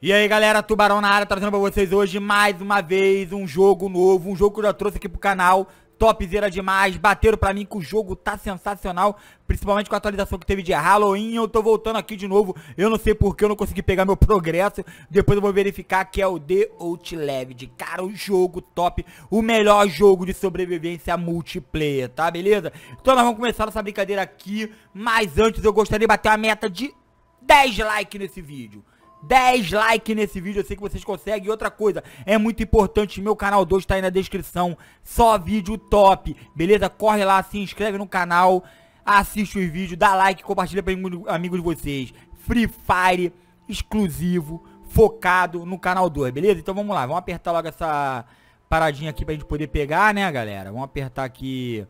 E aí galera, Tubarão na área, trazendo pra vocês hoje mais uma vez um jogo novo, um jogo que eu já trouxe aqui pro canal, topzera demais, bateram pra mim que o jogo tá sensacional, principalmente com a atualização que teve de Halloween, eu tô voltando aqui de novo, eu não sei porque eu não consegui pegar meu progresso, depois eu vou verificar que é o The Outleved, cara, o jogo top, o melhor jogo de sobrevivência multiplayer, tá beleza? Então nós vamos começar essa brincadeira aqui, mas antes eu gostaria de bater uma meta de 10 likes nesse vídeo. 10 likes nesse vídeo, eu sei que vocês conseguem. E outra coisa, é muito importante, meu canal 2 tá aí na descrição. Só vídeo top, beleza? Corre lá, se inscreve no canal, assiste os vídeos, dá like, compartilha para amigos de vocês. Free Fire exclusivo, focado no canal 2, beleza? Então vamos lá, vamos apertar logo essa paradinha aqui pra gente poder pegar, né, galera? Vamos apertar aqui...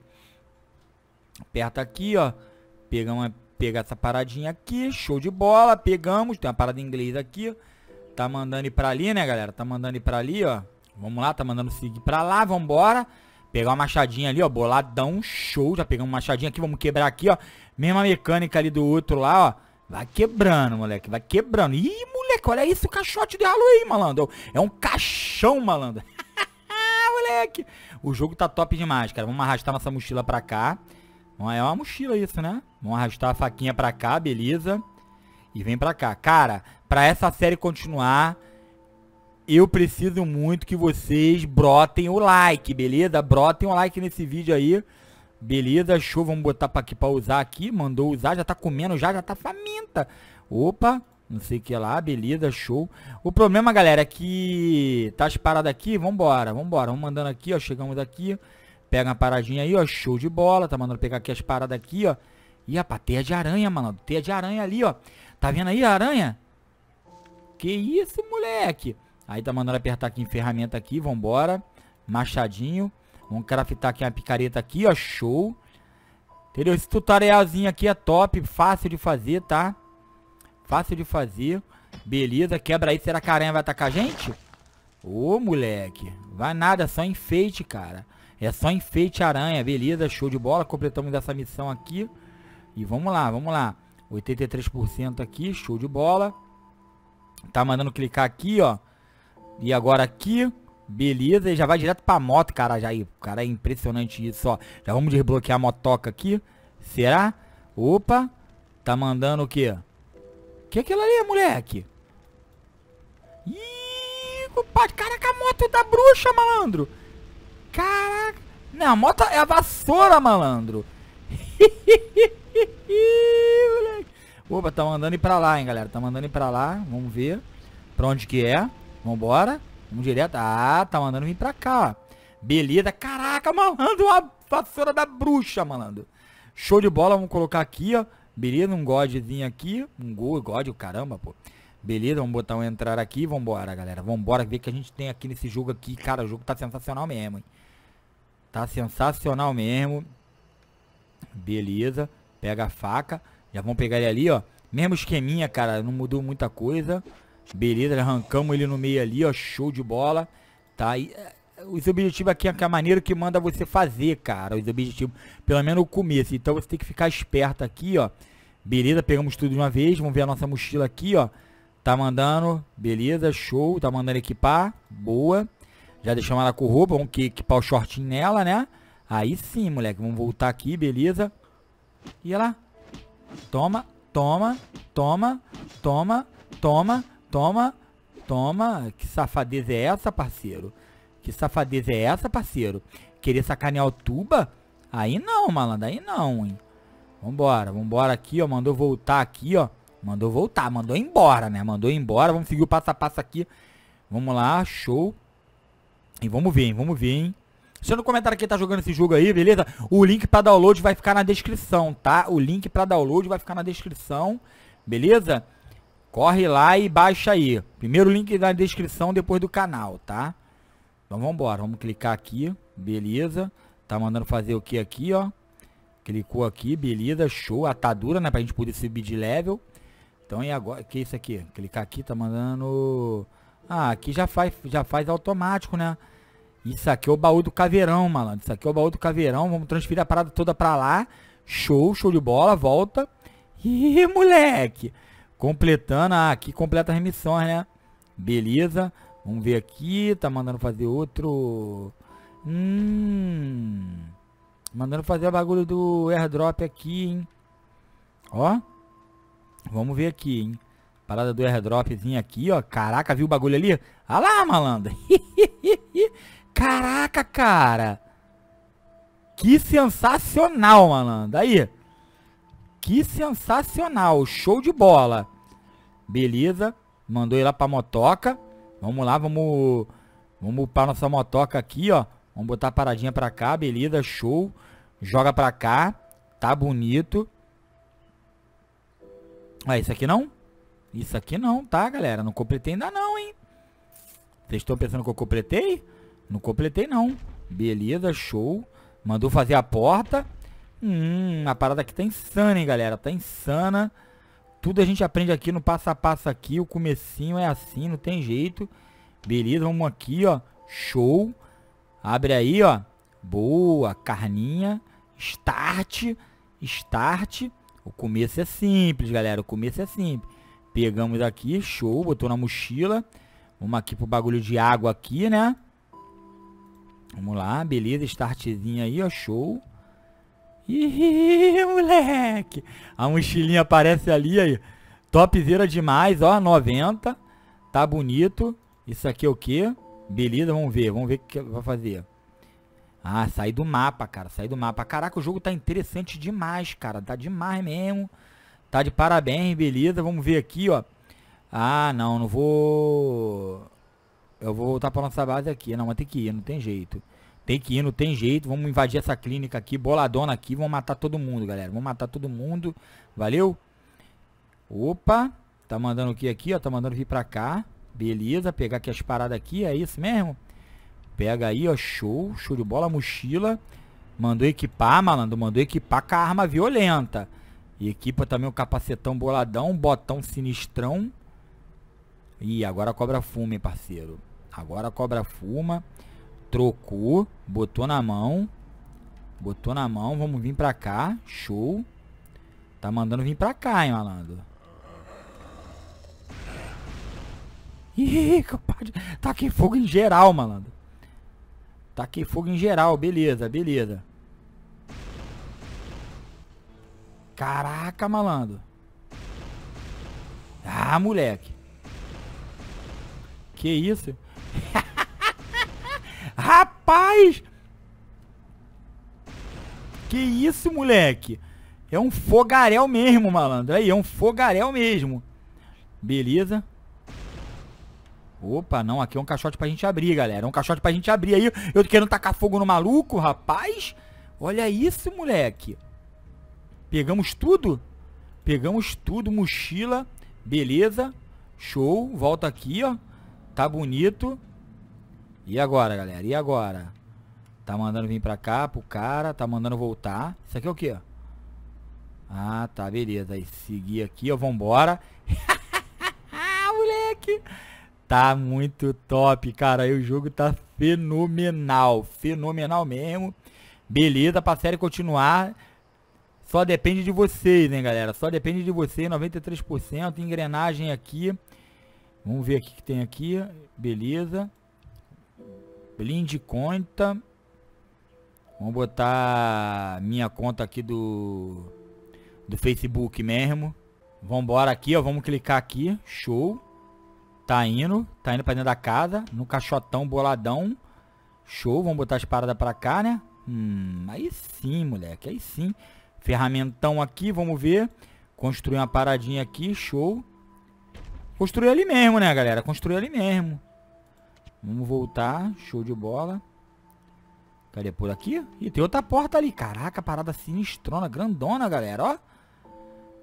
Aperta aqui, ó. Pegamos... Uma pegar essa paradinha aqui, show de bola, pegamos, tem uma parada em inglês aqui, tá mandando ir pra ali, né, galera, tá mandando ir pra ali, ó, vamos lá, tá mandando seguir pra lá, vambora, pegar uma machadinha ali, ó, boladão, show, já pegamos uma machadinha aqui, vamos quebrar aqui, ó, mesma mecânica ali do outro lá, ó, Vai quebrando, moleque, vai quebrando. Ih, moleque, olha isso, o caixote de Halloween, malandro. É um caixão, malandro. moleque. O jogo tá top demais, cara. Vamos arrastar nossa mochila pra cá. É? é uma mochila isso, né? Vamos arrastar a faquinha pra cá, beleza. E vem pra cá. Cara, pra essa série continuar, eu preciso muito que vocês brotem o like, beleza? Brotem o like nesse vídeo aí. Beleza, show. Vamos botar pra aqui pra usar aqui. Mandou usar, já tá comendo já, já tá faminta. Opa, não sei o que lá, beleza, show. O problema, galera, é que tá as paradas aqui, vambora, vambora, vamos mandando aqui, ó, chegamos aqui. Pega uma paradinha aí, ó. Show de bola. Tá mandando pegar aqui as paradas aqui, ó. Ih, a teia de aranha, mano. Teia de aranha ali, ó. Tá vendo aí a aranha? Que isso, moleque. Aí tá mandando apertar aqui em ferramenta aqui. Vambora. Machadinho. Vamos craftar aqui uma picareta aqui, ó. Show. Entendeu? Esse tutorialzinho aqui é top. Fácil de fazer, tá? Fácil de fazer. Beleza. Quebra aí. Será que a aranha vai atacar a gente? Ô, moleque. Vai nada. Só enfeite, cara. É só enfeite aranha, beleza, show de bola. Completamos essa missão aqui. E vamos lá, vamos lá. 83% aqui, show de bola. Tá mandando clicar aqui, ó. E agora aqui, beleza. E já vai direto pra moto, cara, já aí. Cara, é impressionante isso, ó. Já vamos desbloquear a motoca aqui. Será? Opa. Tá mandando o quê? Que é aquilo ali, moleque? Ih, compadre, caraca, a moto da bruxa, malandro. Caraca. Não, a moto é a vassoura, malandro. Opa, tá mandando ir pra lá, hein, galera. Tá mandando ir pra lá. Vamos ver pra onde que é. Vambora. Vamos direto. Ah, tá mandando vir pra cá, ó. Beleza. Caraca, malandro. Uma vassoura da bruxa, malandro. Show de bola. Vamos colocar aqui, ó. Beleza, um godzinho aqui. Um gol, god, caramba, pô. Beleza, vamos botar um entrar aqui. Vambora, galera. Vambora ver o que a gente tem aqui nesse jogo aqui. Cara, o jogo tá sensacional mesmo, hein? Tá sensacional mesmo. Beleza. Pega a faca. Já vamos pegar ele ali, ó. Mesmo esqueminha, cara. Não mudou muita coisa. Beleza, arrancamos ele no meio ali, ó. Show de bola. Tá? aí. É, os objetivos aqui é a é maneira que manda você fazer, cara. Os objetivos, pelo menos o começo. Então você tem que ficar esperto aqui, ó. Beleza, pegamos tudo de uma vez. Vamos ver a nossa mochila aqui, ó. Tá mandando, beleza, show. Tá mandando equipar, boa. Já deixamos ela com roupa, vamos equipar o shortinho nela, né? Aí sim, moleque, vamos voltar aqui, beleza. E ela, toma, toma, toma, toma, toma, toma, toma. Que safadeza é essa, parceiro? Que safadeza é essa, parceiro? Querer sacanear o tuba? Aí não, malandro, aí não, hein? Vambora, vambora aqui, ó. Mandou voltar aqui, ó. Mandou voltar, mandou embora, né? Mandou embora. Vamos seguir o passo a passo aqui. Vamos lá, show. E vamos ver, hein? Vamos ver, hein? Deixa no comentário quem tá jogando esse jogo aí, beleza? O link pra download vai ficar na descrição, tá? O link pra download vai ficar na descrição, beleza? Corre lá e baixa aí. Primeiro link na descrição, depois do canal, tá? Então vambora, vamos clicar aqui, beleza? Tá mandando fazer o que aqui, ó? Clicou aqui, beleza, show. A atadura, né? Pra gente poder subir de level. Então e agora, que é isso aqui? Clicar aqui, tá mandando... Ah, aqui já faz, já faz automático, né? Isso aqui é o baú do caveirão, malandro. Isso aqui é o baú do caveirão. Vamos transferir a parada toda pra lá. Show, show de bola, volta. Ih, moleque. Completando, ah, aqui completa as missões, né? Beleza. Vamos ver aqui, tá mandando fazer outro... Hum... Mandando fazer o bagulho do airdrop aqui, hein? Ó. Vamos ver aqui, hein? Parada do airdropzinho aqui, ó. Caraca, viu o bagulho ali? Olha lá, malandro. Caraca, cara. Que sensacional, malandro. Aí. Que sensacional. Show de bola. Beleza. Mandou ele lá pra motoca. Vamos lá, vamos... Vamos upar nossa motoca aqui, ó. Vamos botar a paradinha pra cá, beleza. Show. Joga pra cá. Tá bonito. Ah, isso aqui não? Isso aqui não, tá, galera? Não completei ainda não, hein? Vocês estão pensando que eu completei? Não completei não. Beleza, show. Mandou fazer a porta. Hum, a parada aqui tá insana, hein, galera? Tá insana. Tudo a gente aprende aqui no passo a passo aqui. O comecinho é assim, não tem jeito. Beleza, vamos aqui, ó. Show. Abre aí, ó. Boa, carninha. Start. Start. O começo é simples, galera. O começo é simples. Pegamos aqui, show, botou na mochila. Vamos aqui pro bagulho de água aqui, né? Vamos lá, beleza, startzinho aí, ó, show. Ih, moleque! A mochilinha aparece ali aí. Topzera demais, ó, 90. Tá bonito. Isso aqui é o quê? Beleza, vamos ver, vamos ver o que vai fazer. Ah, saí do mapa, cara. Saí do mapa. Caraca, o jogo tá interessante demais, cara. Tá demais mesmo. Tá de parabéns, beleza. Vamos ver aqui, ó. Ah, não, não vou... Eu vou voltar pra nossa base aqui. Não, mas tem que ir, não tem jeito. Tem que ir, não tem jeito. Vamos invadir essa clínica aqui, boladona aqui. Vamos matar todo mundo, galera. Vamos matar todo mundo. Valeu? Opa. Tá mandando o que aqui, ó? Tá mandando vir pra cá. Beleza, pegar aqui as paradas aqui. É isso mesmo? Pega aí, ó, show, show de bola, mochila. Mandou equipar, malandro, mandou equipar com a arma violenta. E equipa também o capacetão boladão, botão sinistrão. Ih, agora cobra fuma, hein, parceiro. Agora cobra fuma. Trocou, botou na mão. Botou na mão, vamos vir pra cá. Show. Tá mandando vir pra cá, hein, malandro. Ih, compadre. Tá aqui fogo em geral, malandro. Taquei tá fogo em geral, beleza, beleza. Caraca, malandro. Ah, moleque. Que isso? Rapaz! Que isso, moleque? É um fogaréu mesmo, malandro. Aí, é um fogaréu mesmo. Beleza. Opa, não, aqui é um caixote pra gente abrir, galera. É um caixote pra gente abrir aí. Eu querendo tacar fogo no maluco, rapaz. Olha isso, moleque. Pegamos tudo? Pegamos tudo, mochila. Beleza. Show. Volta aqui, ó. Tá bonito. E agora, galera? E agora? Tá mandando vir pra cá, pro cara. Tá mandando voltar. Isso aqui é o quê? Ah, tá, beleza. Aí, seguir aqui, ó. Vambora. Ah, moleque. Tá muito top, cara. Aí o jogo tá fenomenal. Fenomenal mesmo. Beleza, pra série continuar. Só depende de vocês, hein, né, galera? Só depende de vocês. 93%. Engrenagem aqui. Vamos ver o que tem aqui. Beleza. Blind conta. Vamos botar minha conta aqui do do Facebook mesmo. Vambora aqui, ó. Vamos clicar aqui. Show. Tá indo, tá indo pra dentro da casa, no caixotão boladão. Show, vamos botar as paradas pra cá, né? Hum, aí sim, moleque, aí sim. Ferramentão aqui, vamos ver. Construir uma paradinha aqui, show. Construir ali mesmo, né, galera? Construir ali mesmo. Vamos voltar, show de bola. Cadê por aqui? E tem outra porta ali. Caraca, parada sinistrona, grandona, galera, ó.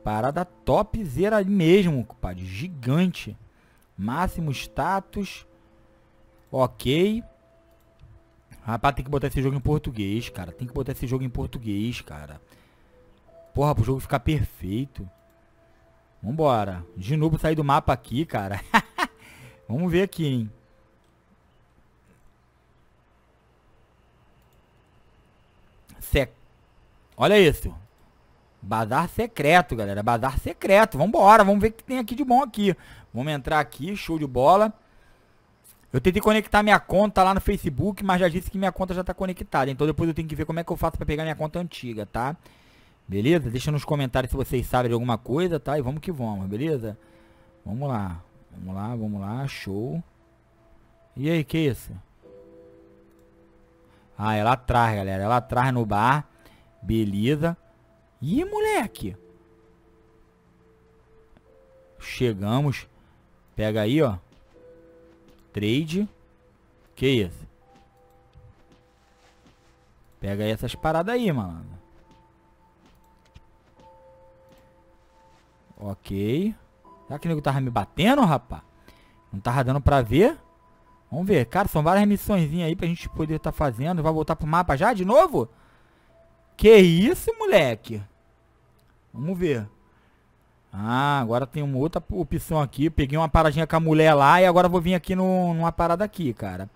Parada topzera ali mesmo, compadre. Gigante. Máximo status. Ok. Rapaz, tem que botar esse jogo em português, cara. Tem que botar esse jogo em português, cara. Porra, pro jogo ficar perfeito. Vambora. De novo sair do mapa aqui, cara. Vamos ver aqui, hein. Se... Olha isso. Bazar secreto, galera. Bazar secreto. Vambora. Vamos ver o que tem aqui de bom aqui. Vamos entrar aqui, show de bola. Eu tentei conectar minha conta lá no Facebook, mas já disse que minha conta já está conectada. Então depois eu tenho que ver como é que eu faço para pegar minha conta antiga, tá? Beleza? Deixa nos comentários se vocês sabem de alguma coisa, tá? E vamos que vamos, beleza? Vamos lá. Vamos lá, vamos lá. Show. E aí, que é isso? Ah, ela atrás, galera. Ela atrás no bar. Beleza. Ih, moleque. Chegamos. Pega aí, ó. Trade. Que isso? Pega aí essas paradas aí, mano. Ok. Será que o nego tava me batendo, rapá? Não tava dando pra ver? Vamos ver. Cara, são várias missões aí pra gente poder tá fazendo. Vai voltar pro mapa já de novo? Que isso, moleque? Vamos ver. Ah, agora tem uma outra opção aqui. Peguei uma paradinha com a mulher lá e agora vou vir aqui no, numa parada aqui, cara.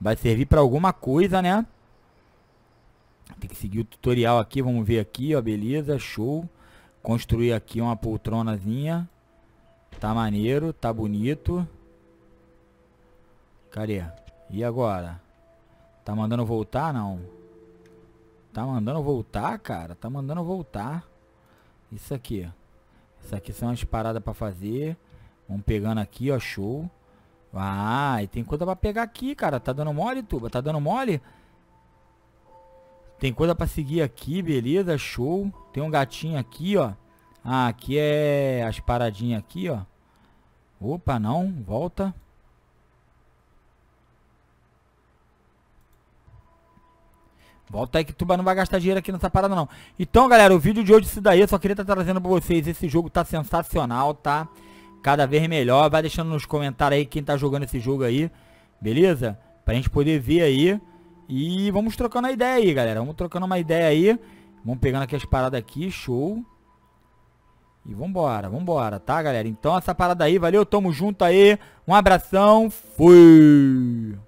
Vai servir pra alguma coisa, né? Tem que seguir o tutorial aqui. Vamos ver aqui, ó. Beleza, show. Construir aqui uma poltronazinha. Tá maneiro, tá bonito. Cadê? E agora? Tá mandando voltar, não? Tá mandando voltar, cara? Tá mandando voltar. Isso aqui, ó. Isso aqui são as paradas pra fazer. Vamos pegando aqui, ó, show. Ah, e tem coisa pra pegar aqui, cara. Tá dando mole, Tuba? Tá dando mole? Tem coisa pra seguir aqui, beleza, show. Tem um gatinho aqui, ó. Ah, aqui é as paradinhas aqui, ó. Opa, não, volta. Volta aí que Tuba não vai gastar dinheiro aqui nessa parada não. Então, galera, o vídeo de hoje é isso daí. Eu só queria estar tá trazendo pra vocês. Esse jogo tá sensacional, tá? Cada vez melhor. Vai deixando nos comentários aí quem tá jogando esse jogo aí. Beleza? Pra gente poder ver aí. E vamos trocando a ideia aí, galera. Vamos trocando uma ideia aí. Vamos pegando aqui as paradas aqui. Show. E vambora, vambora, tá, galera? Então essa parada aí. Valeu, tamo junto aí. Um abração. Fui.